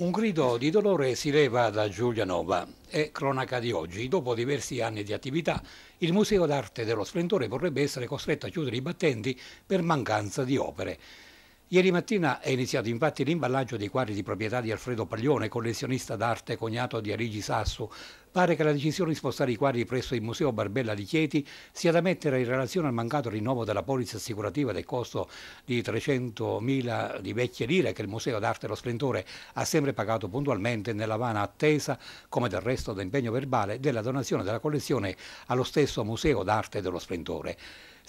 Un grido di dolore si leva da Giulianova. È cronaca di oggi. Dopo diversi anni di attività, il Museo d'Arte dello Splendore vorrebbe essere costretto a chiudere i battenti per mancanza di opere. Ieri mattina è iniziato infatti l'imballaggio dei quadri di proprietà di Alfredo Paglione, collezionista d'arte cognato di Arigi Sassu. Pare che la decisione di spostare i quadri presso il Museo Barbella di Chieti sia da mettere in relazione al mancato rinnovo della polizza assicurativa del costo di 300.000 di vecchie lire che il Museo d'Arte e lo Splendore ha sempre pagato puntualmente nella vana attesa, come del resto da impegno verbale, della donazione della collezione allo stesso Museo d'Arte dello Splendore.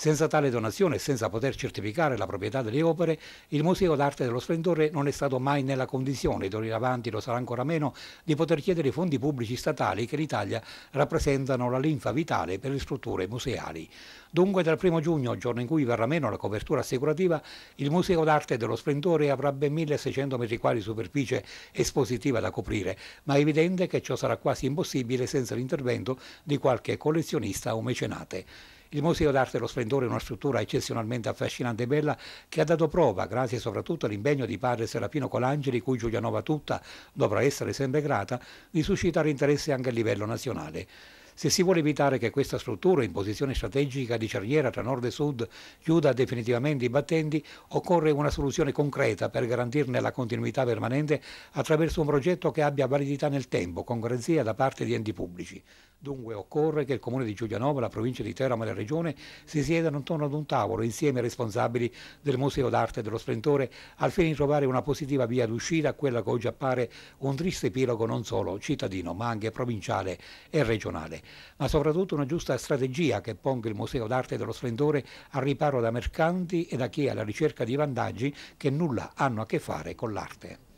Senza tale donazione e senza poter certificare la proprietà delle opere, il Museo d'Arte dello Splendore non è stato mai nella condizione, d'ora in avanti lo sarà ancora meno, di poter chiedere i fondi pubblici statali che l'Italia rappresentano la linfa vitale per le strutture museali. Dunque dal 1 giugno, giorno in cui verrà meno la copertura assicurativa, il Museo d'Arte dello Splendore avrà ben 1600 metri quadri di superficie espositiva da coprire, ma è evidente che ciò sarà quasi impossibile senza l'intervento di qualche collezionista o mecenate. Il Museo d'Arte e lo Splendore è una struttura eccezionalmente affascinante e bella che ha dato prova, grazie soprattutto all'impegno di padre Serafino Colangeli, cui Giulianova tutta dovrà essere sempre grata, di suscitare interesse anche a livello nazionale. Se si vuole evitare che questa struttura, in posizione strategica di cerniera tra nord e sud, chiuda definitivamente i battenti, occorre una soluzione concreta per garantirne la continuità permanente attraverso un progetto che abbia validità nel tempo, con garanzia da parte di enti pubblici. Dunque occorre che il Comune di Giulianova, la provincia di Teramo e la Regione si siedano intorno ad un tavolo insieme ai responsabili del Museo d'Arte dello Splendore al fine di trovare una positiva via d'uscita a quella che oggi appare un triste epilogo non solo cittadino ma anche provinciale e regionale, ma soprattutto una giusta strategia che ponga il Museo d'Arte dello Splendore al riparo da mercanti e da chi è alla ricerca di vantaggi che nulla hanno a che fare con l'arte.